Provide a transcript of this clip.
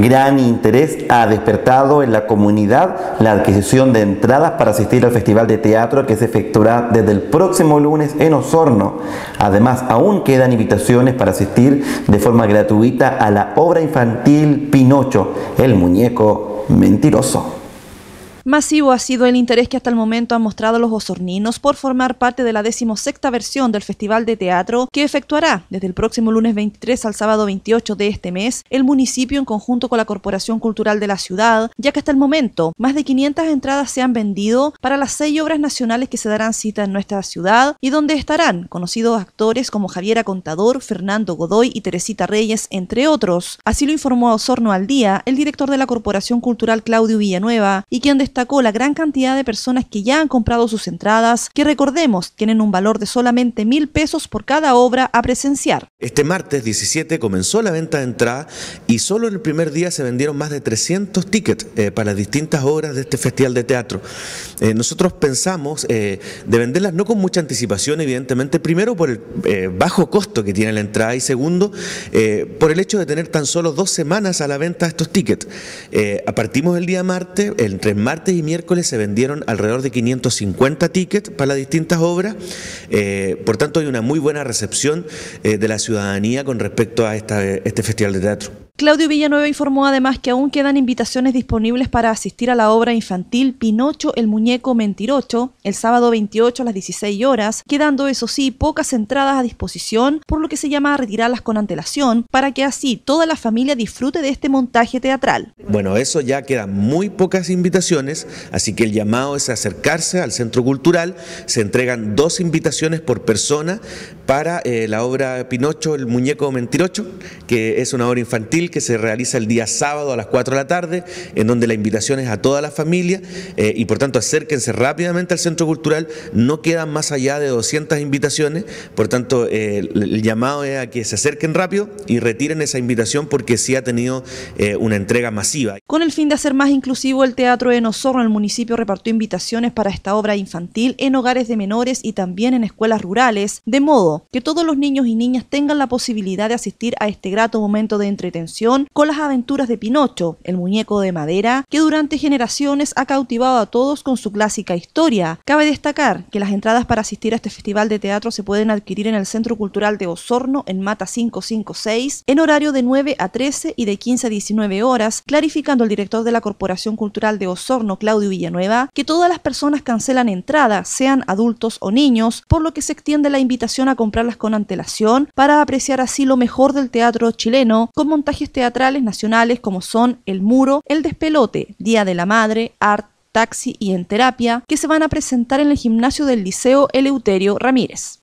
Gran interés ha despertado en la comunidad la adquisición de entradas para asistir al Festival de Teatro que se efectuará desde el próximo lunes en Osorno. Además, aún quedan invitaciones para asistir de forma gratuita a la obra infantil Pinocho, el muñeco mentiroso. Masivo ha sido el interés que hasta el momento han mostrado los osorninos por formar parte de la decimosexta versión del Festival de Teatro que efectuará desde el próximo lunes 23 al sábado 28 de este mes el municipio en conjunto con la Corporación Cultural de la Ciudad, ya que hasta el momento más de 500 entradas se han vendido para las seis obras nacionales que se darán cita en nuestra ciudad y donde estarán conocidos actores como Javiera Contador, Fernando Godoy y Teresita Reyes, entre otros. Así lo informó a Osorno al día el director de la Corporación Cultural Claudio Villanueva y quien destacó la gran cantidad de personas que ya han comprado sus entradas, que recordemos tienen un valor de solamente mil pesos por cada obra a presenciar. Este martes 17 comenzó la venta de entrada y solo en el primer día se vendieron más de 300 tickets eh, para las distintas obras de este festival de teatro. Eh, nosotros pensamos eh, de venderlas no con mucha anticipación, evidentemente, primero por el bajo costo que tiene la entrada y segundo por el hecho de tener tan solo dos semanas a la venta de estos tickets. partimos el día martes, el 3 martes y miércoles se vendieron alrededor de 550 tickets para las distintas obras. Eh, por tanto, hay una muy buena recepción eh, de la ciudadanía con respecto a esta, este festival de teatro. Claudio Villanueva informó además que aún quedan invitaciones disponibles para asistir a la obra infantil Pinocho el Muñeco Mentirocho el sábado 28 a las 16 horas, quedando eso sí pocas entradas a disposición, por lo que se llama retirarlas con antelación para que así toda la familia disfrute de este montaje teatral. Bueno, eso ya quedan muy pocas invitaciones, así que el llamado es acercarse al Centro Cultural, se entregan dos invitaciones por persona para eh, la obra Pinocho el Muñeco Mentirocho, que es una obra infantil que se realiza el día sábado a las 4 de la tarde, en donde la invitación es a toda la familia eh, y por tanto acérquense rápidamente al Centro Cultural. No quedan más allá de 200 invitaciones, por tanto eh, el llamado es a que se acerquen rápido y retiren esa invitación porque sí ha tenido eh, una entrega masiva. Con el fin de hacer más inclusivo el Teatro de Nosorro, el municipio repartió invitaciones para esta obra infantil en hogares de menores y también en escuelas rurales, de modo que todos los niños y niñas tengan la posibilidad de asistir a este grato momento de entretención con las aventuras de Pinocho, el muñeco de madera que durante generaciones ha cautivado a todos con su clásica historia. Cabe destacar que las entradas para asistir a este festival de teatro se pueden adquirir en el Centro Cultural de Osorno en Mata 556 en horario de 9 a 13 y de 15 a 19 horas, clarificando el director de la Corporación Cultural de Osorno, Claudio Villanueva, que todas las personas cancelan entrada, sean adultos o niños, por lo que se extiende la invitación a comprarlas con antelación para apreciar así lo mejor del teatro chileno con montajes teatrales nacionales como son El Muro, El Despelote, Día de la Madre, Art, Taxi y En Terapia, que se van a presentar en el gimnasio del Liceo Eleuterio Ramírez.